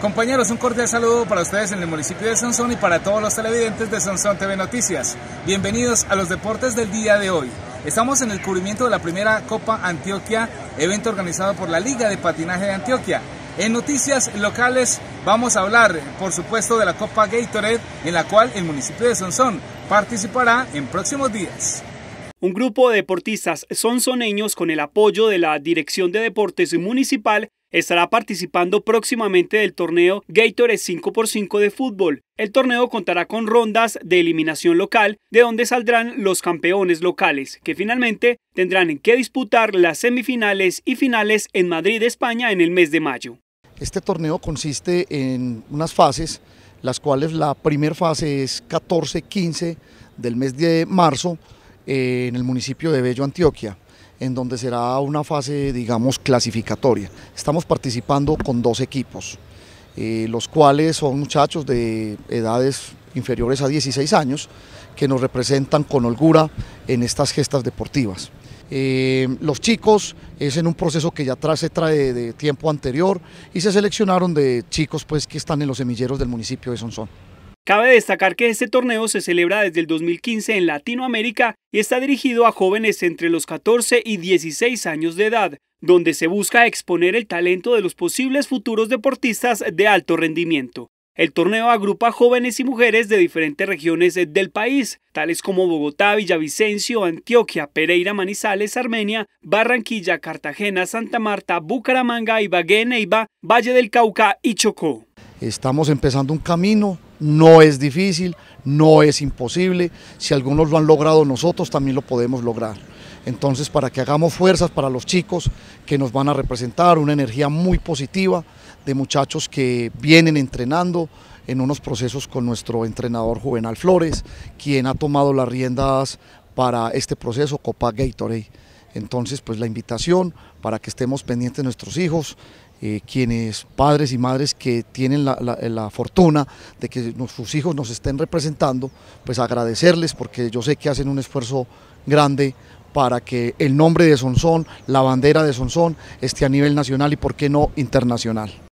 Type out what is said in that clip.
Compañeros, un cordial saludo para ustedes en el municipio de Sansón y para todos los televidentes de Sansón TV Noticias. Bienvenidos a los deportes del día de hoy. Estamos en el cubrimiento de la primera Copa Antioquia, evento organizado por la Liga de Patinaje de Antioquia. En noticias locales vamos a hablar, por supuesto, de la Copa Gatorade, en la cual el municipio de Sonsón participará en próximos días. Un grupo de deportistas sonsoneños con el apoyo de la Dirección de Deportes Municipal Estará participando próximamente del torneo Gator 5x5 de fútbol. El torneo contará con rondas de eliminación local, de donde saldrán los campeones locales, que finalmente tendrán que disputar las semifinales y finales en Madrid, España, en el mes de mayo. Este torneo consiste en unas fases, las cuales la primera fase es 14-15 del mes de marzo eh, en el municipio de Bello, Antioquia en donde será una fase, digamos, clasificatoria. Estamos participando con dos equipos, eh, los cuales son muchachos de edades inferiores a 16 años que nos representan con holgura en estas gestas deportivas. Eh, los chicos es en un proceso que ya se trae de tiempo anterior y se seleccionaron de chicos pues, que están en los semilleros del municipio de Sonsón. Cabe destacar que este torneo se celebra desde el 2015 en Latinoamérica y está dirigido a jóvenes entre los 14 y 16 años de edad, donde se busca exponer el talento de los posibles futuros deportistas de alto rendimiento. El torneo agrupa jóvenes y mujeres de diferentes regiones del país, tales como Bogotá, Villavicencio, Antioquia, Pereira, Manizales, Armenia, Barranquilla, Cartagena, Santa Marta, Bucaramanga, Ibagué, Neiva, Valle del Cauca y Chocó. Estamos empezando un camino no es difícil, no es imposible, si algunos lo han logrado nosotros también lo podemos lograr. Entonces para que hagamos fuerzas para los chicos que nos van a representar, una energía muy positiva de muchachos que vienen entrenando en unos procesos con nuestro entrenador Juvenal Flores, quien ha tomado las riendas para este proceso Copa Gatorade. Entonces, pues la invitación para que estemos pendientes de nuestros hijos, eh, quienes padres y madres que tienen la, fortuna de que sus hijos nos estén representando, pues agradecerles porque yo sé que hacen un esfuerzo grande para que el nombre de Sonsón, la bandera de Sonsón, esté a nivel nacional y, por qué no, internacional.